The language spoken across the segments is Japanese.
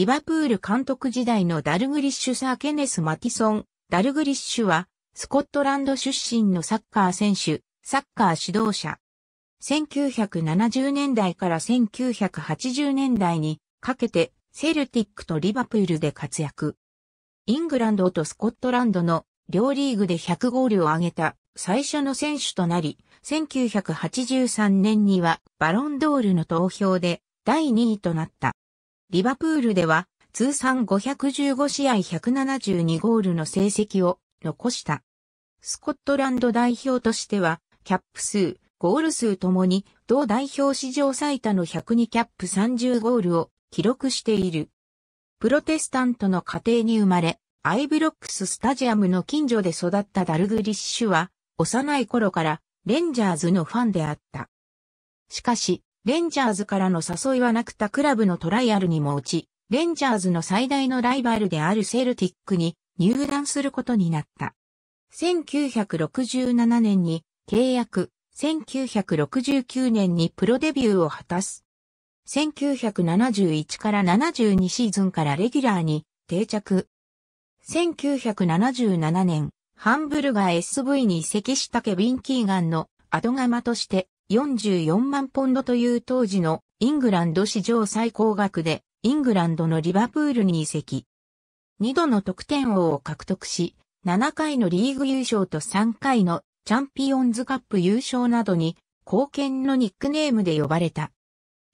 リバプール監督時代のダルグリッシュ・サー・ケネス・マティソン。ダルグリッシュは、スコットランド出身のサッカー選手、サッカー指導者。1970年代から1980年代にかけてセルティックとリバプールで活躍。イングランドとスコットランドの両リーグで100ゴールを挙げた最初の選手となり、1983年にはバロンドールの投票で第2位となった。リバプールでは通算515試合172ゴールの成績を残した。スコットランド代表としては、キャップ数、ゴール数ともに、同代表史上最多の102キャップ30ゴールを記録している。プロテスタントの家庭に生まれ、アイブロックススタジアムの近所で育ったダルグリッシュは、幼い頃からレンジャーズのファンであった。しかし、レンジャーズからの誘いはなくたクラブのトライアルにも落ち、レンジャーズの最大のライバルであるセルティックに入団することになった。1967年に契約、1969年にプロデビューを果たす。1971から72シーズンからレギュラーに定着。1977年、ハンブルガー SV に移籍したケビン・キーガンの後釜として44万ポンドという当時のイングランド史上最高額で、イングランドのリバプールに移籍。2度の得点王を獲得し、7回のリーグ優勝と3回のチャンピオンズカップ優勝などに貢献のニックネームで呼ばれた。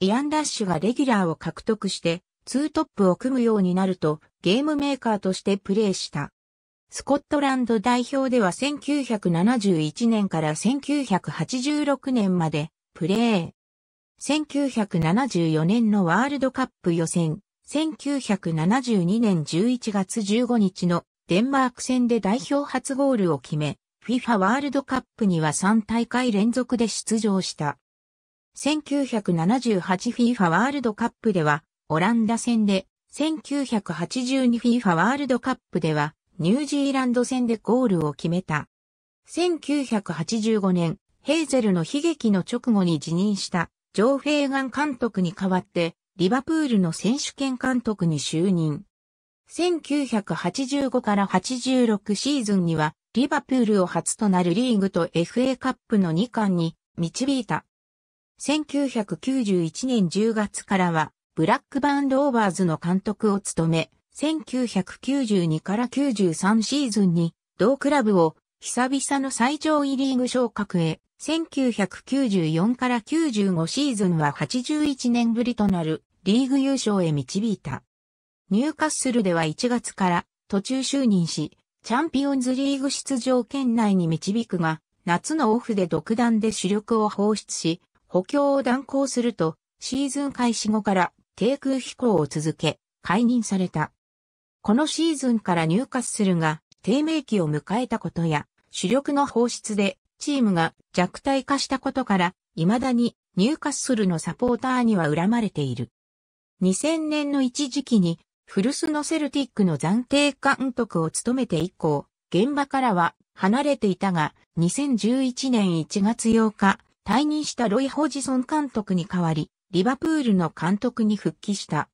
イアン・ラッシュがレギュラーを獲得して、ツートップを組むようになると、ゲームメーカーとしてプレーした。スコットランド代表では1971年から1986年までプレー。1974年のワールドカップ予選、1972年11月15日のデンマーク戦で代表初ゴールを決め、FIFA ワールドカップには3大会連続で出場した。1978FIFA ワールドカップでは、オランダ戦で、1982FIFA ワールドカップでは、ニュージーランド戦でゴールを決めた。1985年、ヘーゼルの悲劇の直後に辞任したジョー・フェーガン監督に代わって、リバプールの選手権監督に就任。1985から86シーズンには、リバプールを初となるリーグと FA カップの2冠に導いた。1991年10月からは、ブラックバーンローバーズの監督を務め、1992から93シーズンに同クラブを久々の最上位リーグ昇格へ、1994から95シーズンは81年ぶりとなるリーグ優勝へ導いた。ニューカッスルでは1月から途中就任し、チャンピオンズリーグ出場圏内に導くが、夏のオフで独断で主力を放出し、補強を断行すると、シーズン開始後から低空飛行を続け、解任された。このシーズンから入荷するが、低迷期を迎えたことや、主力の放出で、チームが弱体化したことから、未だに入荷するのサポーターには恨まれている。2000年の一時期に、古巣のセルティックの暫定監督を務めて以降、現場からは離れていたが、2011年1月8日、退任したロイ・ホジソン監督に代わり、リバプールの監督に復帰した。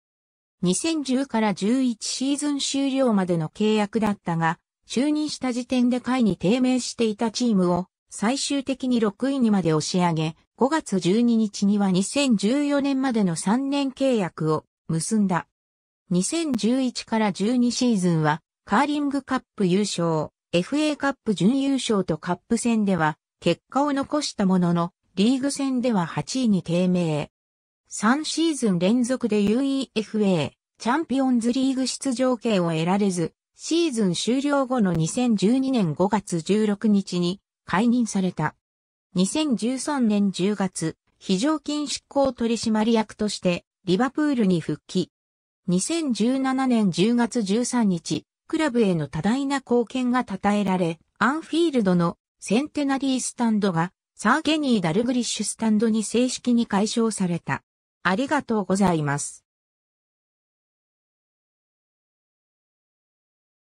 2010から11シーズン終了までの契約だったが、就任した時点で下位に低迷していたチームを最終的に6位にまで押し上げ、5月12日には2014年までの3年契約を結んだ。2011から12シーズンは、カーリングカップ優勝、FA カップ準優勝とカップ戦では、結果を残したものの、リーグ戦では8位に低迷。3シーズン連続で UEFA、チャンピオンズリーグ出場権を得られず、シーズン終了後の2012年5月16日に解任された。2013年10月、非常勤執行取締役としてリバプールに復帰。2017年10月13日、クラブへの多大な貢献が称えられ、アンフィールドのセンテナリースタンドがサーゲニー・ダルグリッシュスタンドに正式に解消された。ありがとうございます。